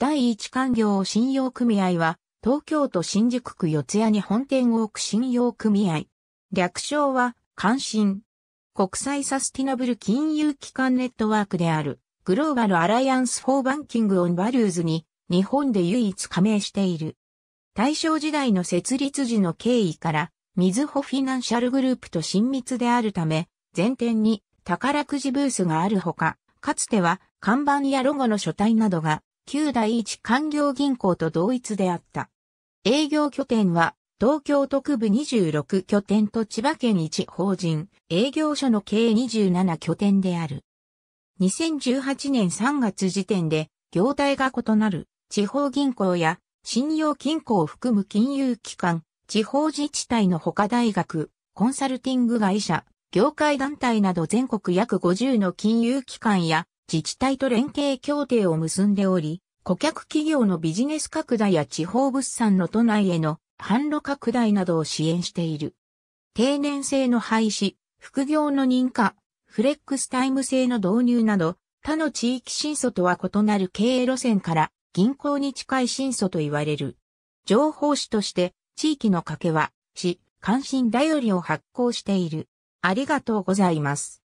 第一官業信用組合は、東京都新宿区四谷に本店を置く信用組合。略称は、関心。国際サスティナブル金融機関ネットワークである、グローバルアライアンス・フォー・バンキング・オン・バリューズに、日本で唯一加盟している。大正時代の設立時の経緯から、みずほフィナンシャルグループと親密であるため、前店に宝くじブースがあるほか、かつては看板やロゴの書体などが旧第一官業銀行と同一であった。営業拠点は、東京都区部26拠点と千葉県一法人、営業所の計27拠点である。2018年3月時点で、業態が異なる、地方銀行や、信用金庫を含む金融機関、地方自治体の他大学、コンサルティング会社、業界団体など全国約50の金融機関や自治体と連携協定を結んでおり、顧客企業のビジネス拡大や地方物産の都内への販路拡大などを支援している。定年制の廃止、副業の認可、フレックスタイム制の導入など、他の地域審査とは異なる経営路線から銀行に近い審査と言われる。情報誌として地域の掛けは、市、関心頼りを発行している。ありがとうございます。